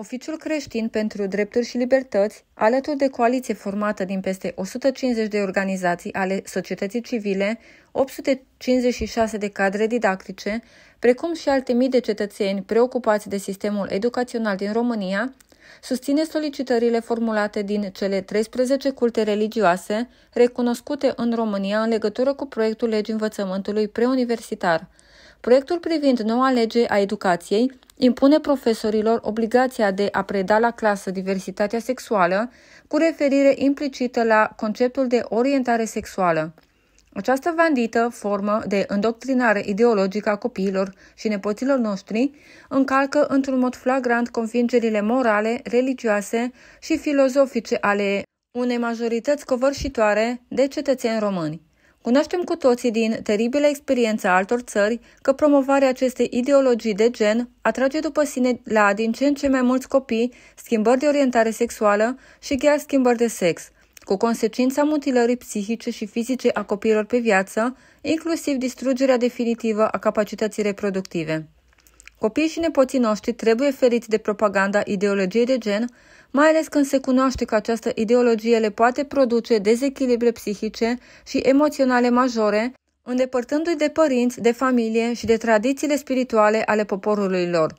Oficiul creștin pentru drepturi și libertăți, alături de coaliție formată din peste 150 de organizații ale societății civile, 856 de cadre didactice, precum și alte mii de cetățeni preocupați de sistemul educațional din România, susține solicitările formulate din cele 13 culte religioase recunoscute în România în legătură cu proiectul legii învățământului preuniversitar – Proiectul privind noua lege a educației impune profesorilor obligația de a preda la clasă diversitatea sexuală, cu referire implicită la conceptul de orientare sexuală. Această vandită formă de îndoctrinare ideologică a copiilor și nepoților noștri încalcă într-un mod flagrant convingerile morale, religioase și filozofice ale unei majorități covârșitoare de cetățeni români. Cunoaștem cu toții din teribilă experiență altor țări că promovarea acestei ideologii de gen atrage după sine la din ce în ce mai mulți copii schimbări de orientare sexuală și chiar schimbări de sex, cu consecința mutilării psihice și fizice a copiilor pe viață, inclusiv distrugerea definitivă a capacității reproductive. Copiii și nepoții noștri trebuie feriți de propaganda ideologiei de gen, mai ales când se cunoaște că această ideologie le poate produce dezechilibre psihice și emoționale majore, îndepărtându-i de părinți, de familie și de tradițiile spirituale ale poporului lor.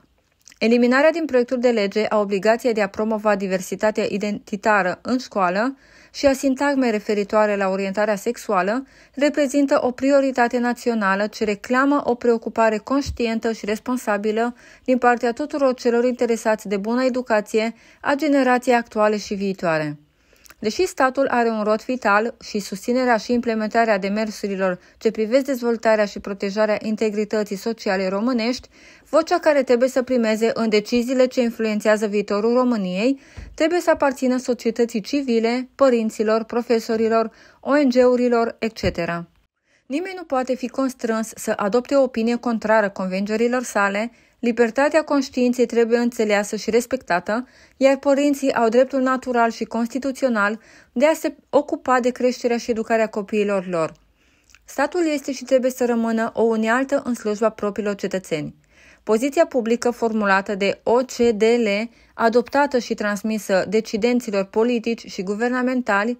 Eliminarea din proiectul de lege a obligației de a promova diversitatea identitară în școală și a sintagmei referitoare la orientarea sexuală reprezintă o prioritate națională ce reclamă o preocupare conștientă și responsabilă din partea tuturor celor interesați de bună educație a generației actuale și viitoare. Deși statul are un rol vital și susținerea și implementarea demersurilor ce privesc dezvoltarea și protejarea integrității sociale românești, vocea care trebuie să primeze în deciziile ce influențează viitorul României trebuie să aparțină societății civile, părinților, profesorilor, ONG-urilor, etc. Nimeni nu poate fi constrâns să adopte o opinie contrară convingerilor sale, Libertatea conștiinței trebuie înțeleasă și respectată, iar părinții au dreptul natural și constituțional de a se ocupa de creșterea și educarea copiilor lor. Statul este și trebuie să rămână o unealtă în slujba propriilor cetățeni. Poziția publică formulată de OCDL, adoptată și transmisă decidenților politici și guvernamentali,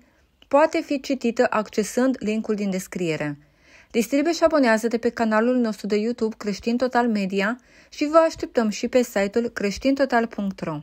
poate fi citită accesând linkul din descriere. Distribuie și abonează-te pe canalul nostru de YouTube Creștin Total Media și vă așteptăm și pe site-ul creștintotal.ro.